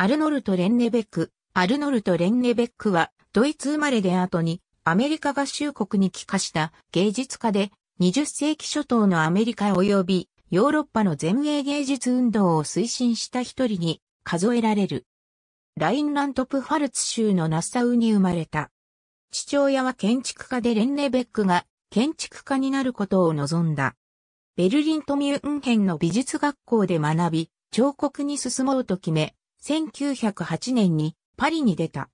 アルノルト・レンネベック。アルノルト・レンネベックは、ドイツ生まれで後に、アメリカ合衆国に帰化した芸術家で、20世紀初頭のアメリカ及び、ヨーロッパの前衛芸術運動を推進した一人に数えられる。ラインラントプファルツ州のナッサウに生まれた。父親は建築家でレンネベックが建築家になることを望んだ。ベルリンとミュンヘンの美術学校で学び、彫刻に進もうと決め、1908年にパリに出た。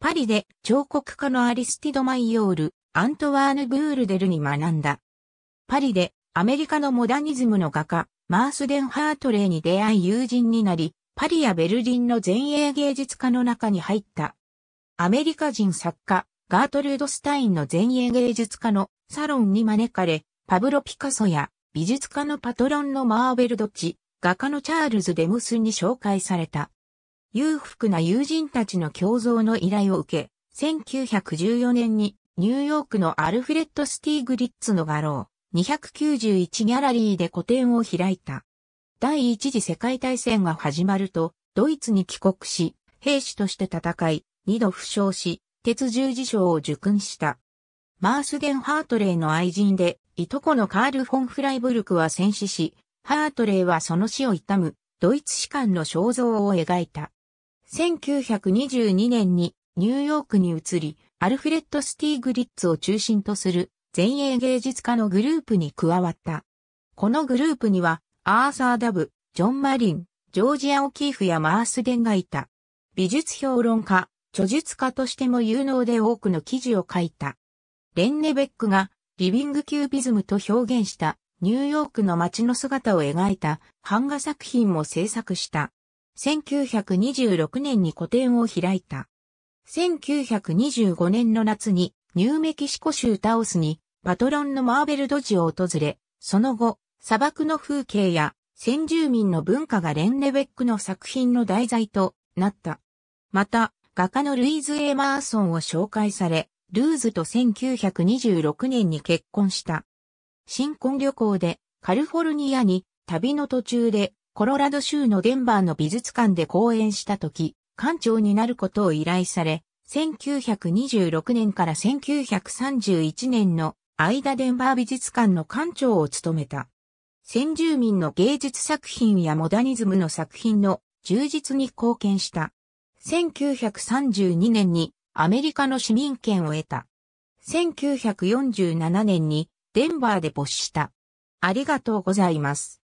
パリで彫刻家のアリスティド・マイヨール、アントワーヌ・ブールデルに学んだ。パリでアメリカのモダニズムの画家、マースデン・ハートレイに出会い友人になり、パリやベルリンの前衛芸術家の中に入った。アメリカ人作家、ガートルード・スタインの前衛芸術家のサロンに招かれ、パブロ・ピカソや美術家のパトロンのマーベル・ドッチ、画家のチャールズ・デムスに紹介された。裕福な友人たちの共造の依頼を受け、1914年にニューヨークのアルフレッド・スティーグリッツの画廊291ギャラリーで個展を開いた。第一次世界大戦が始まると、ドイツに帰国し、兵士として戦い、二度負傷し、鉄十字章を受勲した。マースゲン・ハートレイの愛人で、いとこのカール・フォン・フライブルクは戦死し、ハートレイはその死を悼む、ドイツ士官の肖像を描いた。1922年にニューヨークに移り、アルフレッド・スティーグリッツを中心とする前衛芸術家のグループに加わった。このグループには、アーサー・ダブ、ジョン・マリン、ジョージア・オキーフやマースデンがいた。美術評論家、著述家としても有能で多くの記事を書いた。レンネベックがリビングキュービズムと表現したニューヨークの街の姿を描いた版画作品も制作した。1926年に個展を開いた。1925年の夏にニューメキシコ州タオスにパトロンのマーベルドジを訪れ、その後、砂漠の風景や先住民の文化がレンネベックの作品の題材となった。また、画家のルイズ・エマーソンを紹介され、ルーズと1926年に結婚した。新婚旅行でカルフォルニアに旅の途中でコロラド州のデンバーの美術館で講演した時、館長になることを依頼され、1926年から1931年の間デンバー美術館の館長を務めた。先住民の芸術作品やモダニズムの作品の充実に貢献した。1932年にアメリカの市民権を得た。1947年にデンバーで没した。ありがとうございます。